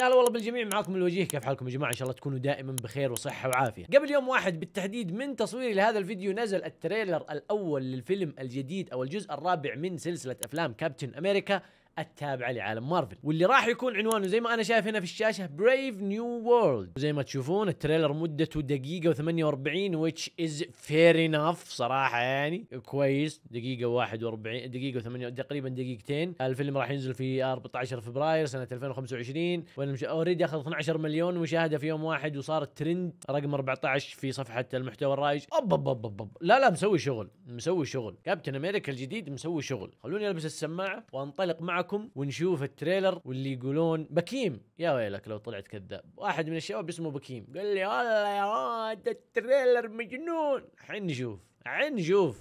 يا هلا والله بالجميع معاكم الوجيه كيف حالكم يا جماعه ان شاء الله تكونوا دائما بخير وصحه وعافيه قبل يوم واحد بالتحديد من تصويري لهذا الفيديو نزل التريلر الاول للفيلم الجديد او الجزء الرابع من سلسله افلام كابتن امريكا التابعه لعالم مارفل واللي راح يكون عنوانه زي ما انا شايف هنا في الشاشه بريف نيو وورلد زي ما تشوفون التريلر مدته دقيقه و48 ويتش از فير انف صراحه يعني كويس دقيقه 41 دقيقه و8 تقريبا دقيقتين الفيلم راح ينزل في 14 فبراير سنه 2025 اوريدي اخذ 12 مليون مشاهده في يوم واحد وصار الترند رقم 14 في صفحه المحتوى الرائج أب أب أب أب أب. لا لا مسوي شغل مسوي شغل كابتن امريكا الجديد مسوي شغل خلوني البس السماعه وانطلق مع معكم ونشوف التريلر واللي يقولون بكيم يا ويلك لو طلعت كذاب واحد من الشباب اسمه بكيم قال لي والله يا واد التريلر مجنون حين نشوف عين نشوف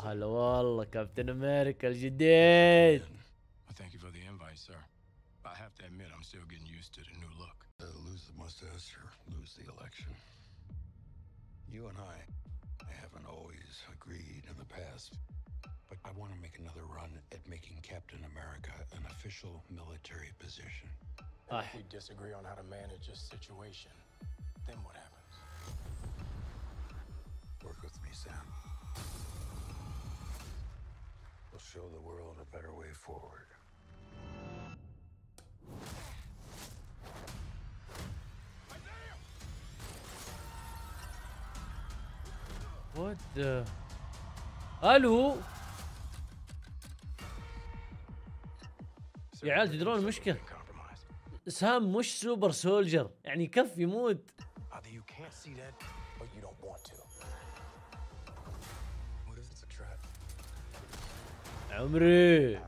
هلا والله كابتن امريكا الجديد Thank you for the invite, sir. I have to admit, I'm still getting used to the new look. Uh, lose the mustache or lose the election. You and I haven't always agreed in the past. But I want to make another run at making Captain America an official military position. If we disagree on how to manage this situation, then what happens? Work with me, Sam. We'll show the world a better way forward. What the? Hello. يا عيال تدرون المشكله سام مش سوبر سولجر يعني كف يموت عمري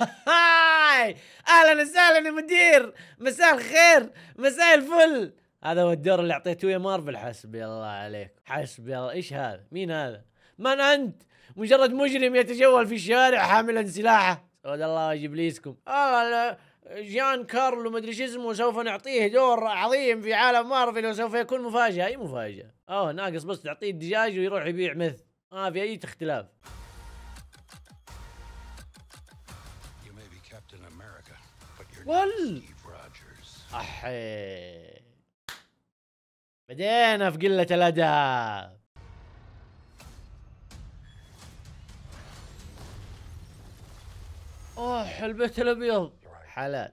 هاي اهلا وسهلا يا مدير مساء الخير مساء الفل هذا هو الدور اللي اعطيته يا مارفل حسبي الله عليك حسبي الله ايش هذا مين هذا من انت مجرد مجرم يتجول في الشارع حاملا سلاحه سود الله جبليسكم آه جان كارلو مدري ايش اسمه سوف نعطيه دور عظيم في عالم مارفل وسوف يكون مفاجاه اي مفاجاه اوه ناقص بس تعطيه الدجاج ويروح يبيع مث ما آه في اي اختلاف ول بدينا في قلة الأدب اوه البيت الابيض حلال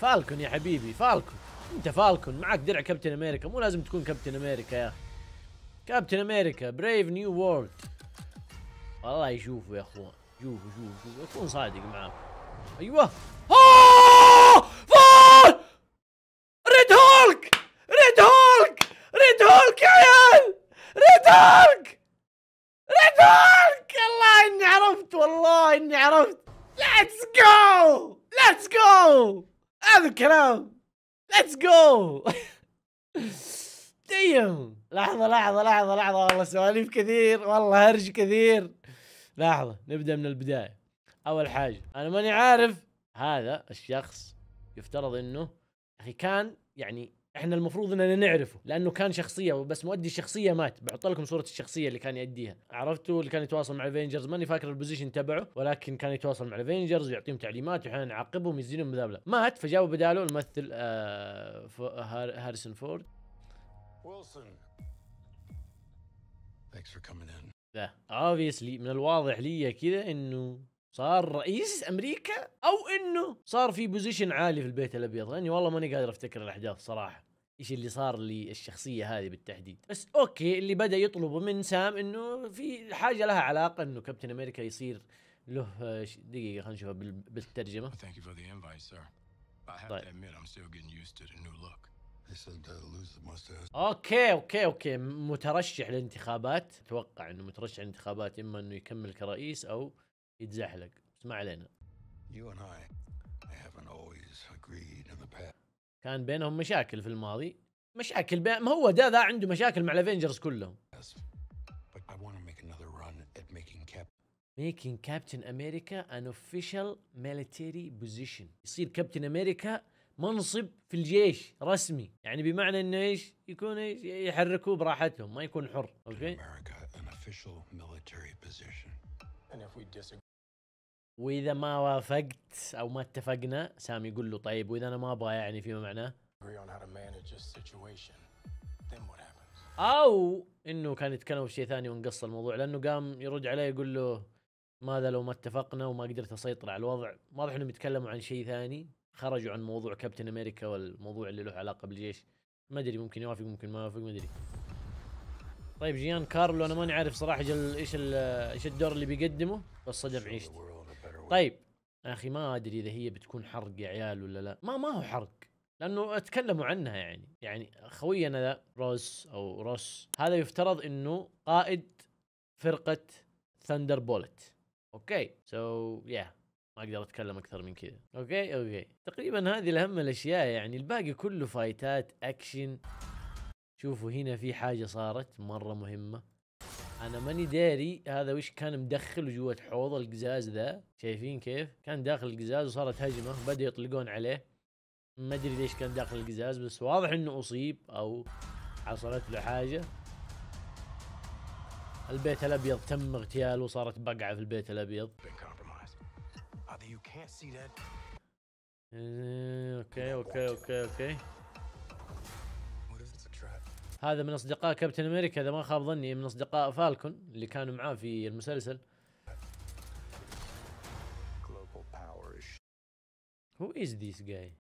فالكون يا حبيبي فالكون انت فالكون معك درع كابتن امريكا مو لازم تكون كابتن امريكا يا اخي كابتن امريكا بريف نيو وورلد والله يشوفوا يا اخوان شوفوا شوفوا شوفوا اكون صادق معاكم ايوه ها ريتورك ريتورك الله اني عرفت والله اني عرفت ليتس جو ليتس جو هذا الكلام ليتس جو ديم لحظة لحظة لحظة لحظة والله سواليف كثير والله هرج كثير لحظة نبدأ من البداية أول حاجة أنا ماني عارف هذا الشخص يفترض إنه أخي كان يعني احنا المفروض اننا نعرفه لانه كان شخصيه بس مؤدي الشخصيه مات بحط لكم صوره الشخصيه اللي كان يؤديها عرفتوا اللي كان يتواصل مع الافينجرز ماني فاكر البوزيشن تبعه ولكن كان يتواصل مع الافينجرز ويعطيهم تعليمات واحيانا يعاقبهم يزينهم بذابله مات فجابوا بداله الممثل آه هاريسون فورد ويلسون ثانكس فور coming ان ذا اوبسلي من الواضح لي كذا انه صار رئيس امريكا او انه صار في بوزيشن عالي في البيت الابيض لاني والله ماني قادر افتكر الاحداث صراحه ايش اللي صار للشخصيه هذه بالتحديد بس اوكي اللي بدا يطلبه من سام انه في حاجه لها علاقه انه كابتن امريكا يصير له آه، دقيقه خلينا نشوفها بالترجمه Thank you for the invite, sir. طيب. اوكي اوكي اوكي مترشح للانتخابات اتوقع انه مترشح للانتخابات اما انه يكمل كرئيس او يتزحلق بس ما علينا كان بينهم مشاكل في الماضي مشاكل بي... ما هو ده ذا عنده مشاكل مع الافينجرز كلهم making Captain America an official military position يصير كابتن امريكا منصب في الجيش رسمي يعني بمعنى انه ايش يكون ايش يحركوه براحتهم ما يكون حر اوكي okay? واذا ما وافقت او ما اتفقنا سامي يقول له طيب واذا انا ما ابغى يعني فيما معناه او انه كان يتكلم في شيء ثاني وانقص الموضوع لانه قام يرد عليه يقول له ماذا لو ما اتفقنا وما قدرت اسيطر على الوضع واضح انهم يتكلموا عن شيء ثاني خرجوا عن موضوع كابتن امريكا والموضوع اللي له علاقه بالجيش ما ادري ممكن يوافق ممكن ما يوافق ما ادري طيب جيان كارلو انا ماني عارف صراحه ايش ايش الدور اللي بيقدمه بس صدم عيشتي طيب يا اخي ما ادري اذا هي بتكون حرق يا عيال ولا لا ما ما هو حرق لانه اتكلموا عنها يعني يعني خوينا ذا روز او روس هذا يفترض انه قائد فرقه ثاندر بولت اوكي سو so, يا yeah. ما اقدر اتكلم اكثر من كذا اوكي اوكي تقريبا هذه الاهم الاشياء يعني الباقي كله فايتات اكشن شوفوا هنا في حاجه صارت مره مهمه انا ماني داري هذا وش كان مدخل جوة حوض القزاز ذا شايفين كيف كان داخل القزاز وصارت هجمه بدا يطلقون عليه ما ادري ليش كان داخل القزاز بس واضح انه اصيب او حصلت له حاجه البيت الابيض تم اغتياله وصارت بقعه في البيت الابيض إيه، اوكي اوكي اوكي اوكي هذا من اصدقاء كابتن امريكا اذا ما خاب ظني من اصدقاء فالكون اللي كانوا معاه في المسلسل هو از ذيس جاي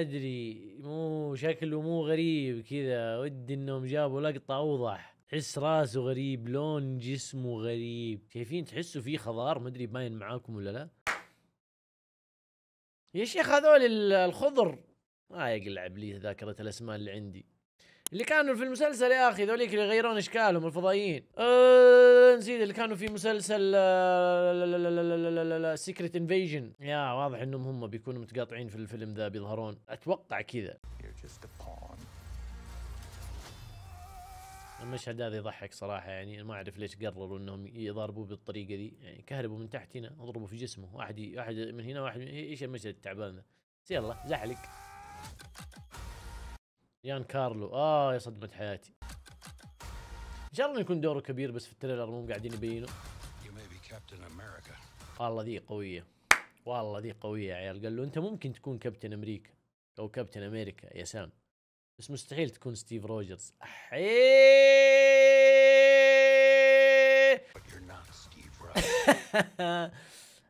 ادري مو شكله مو غريب كذا ودي انهم جابوا لقطه اوضح تحس راسه غريب لون جسمه غريب شايفين تحسوا في خضار ما ادري باين معاكم ولا لا يا شيخ هذول الخضر ما آه يقلع لي ذاكره الاسماء اللي عندي اللي كانوا في المسلسل يا اخي ذوليك اللي يغيرون اشكالهم الفضائيين أه نسيت اللي كانوا في مسلسل سيكريت آه، انفيجن يا واضح انهم هم بيكونوا متقاطعين في الفيلم ذا بيظهرون اتوقع كذا المشهد هذا يضحك صراحة يعني ما أعرف ليش قرروا أنهم يضاربوه بالطريقة ذي يعني كهربوا من تحت هنا أضربوا في جسمه واحد واحد من هنا واحد من... إيش المشهد التعبان ذا يلا زحلق يان كارلو اه يا صدمة حياتي ان شاء الله يكون دوره كبير بس في التريلر مو قاعدين يبينوا والله ذي قوية والله ذي قوية يا عيال قال له انت ممكن تكون كابتن امريكا او كابتن امريكا يا سام بس مستحيل تكون ستيف روجرز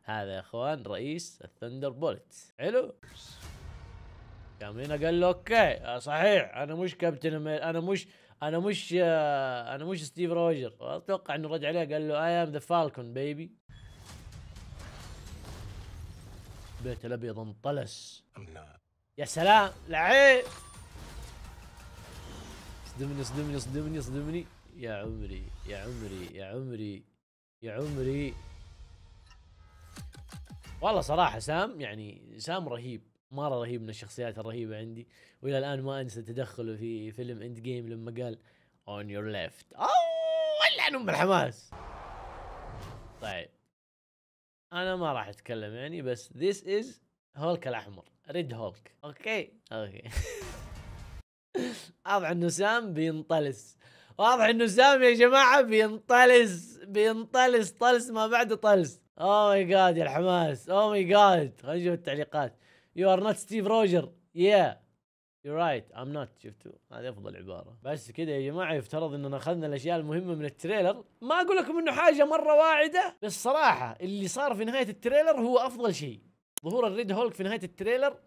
هذا يا اخوان رئيس الثندر بولت حلو قام هنا قال له اوكي آه، صحيح انا مش كابتن امير انا مش انا مش آه، انا مش ستيف روجر اتوقع انه رد عليه قال له اي ام ذا فالكون بيبي بيت الابيض انطلس يا سلام لعيب صدمني صدمني صدمني صدمني يا عمري يا عمري يا عمري يا عمري والله صراحه سام يعني سام رهيب مره رهيب من الشخصيات الرهيبه عندي والى الان ما انسى تدخله في فيلم اند جيم لما قال اون يور ليفت اوه ولعن ام الحماس طيب انا ما راح اتكلم يعني بس ذيس از هولك الاحمر ريد هولك اوكي اوكي واضح انه سام بينطلس واضح انه سام يا جماعه بينطلس بينطلس طلس ما بعده طلس اوه ماي جاد يا الحماس اوه ماي جاد خلينا نشوف التعليقات يو ار نوت ستيف روجر يا يو رايت ام نوت شفتوا هذه افضل عباره بس كذا يا جماعه يفترض اننا اخذنا الاشياء المهمه من التريلر ما اقول لكم انه حاجه مره واعده بس صراحه اللي صار في نهايه التريلر هو افضل شيء ظهور الريد هولك في نهايه التريلر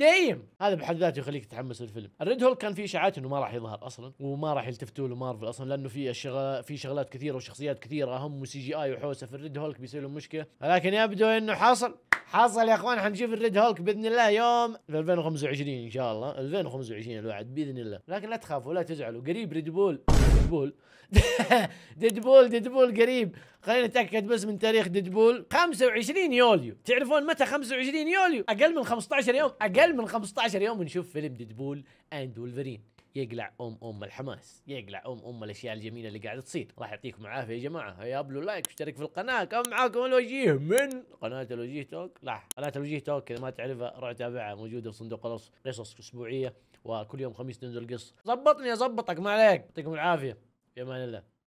دايم هذا بحد ذاته يخليك تتحمس للفيلم الريد هول كان في اشاعات انه ما راح يظهر اصلا وما راح يلتفتوا له مارفل اصلا لانه في اشياء في شغلات كثيره وشخصيات كثيره هم وسي جي اي وحوسه في الريد هولك بيصير له مشكله ولكن يبدو انه حصل حصل يا اخوان حنشوف الريد هولك باذن الله يوم في 2025 ان شاء الله 2025 الوعد باذن الله لكن لا تخافوا لا تزعلوا قريب ريد بول ديد بول ديد بول ديد بول قريب خلينا نتاكد بس من تاريخ ديدبول 25 يوليو تعرفون متى 25 يوليو اقل من 15 يوم اقل من 15 يوم نشوف فيلم ديدبول اند ولفرين يقلع ام ام الحماس يقلع ام ام الاشياء الجميله اللي قاعده تصير راح يعطيكم العافيه يا جماعه هيا ابلو لايك واشترك في القناه كان معاكم الوجيه من قناه الوجيه توك لا قناه الوجيه توك اذا ما تعرفها روح تابعها موجوده في صندوق الوصف قصص اسبوعيه وكل يوم خميس تنزل قصه ظبطني اظبطك ما عليك يعطيكم العافيه في امان الله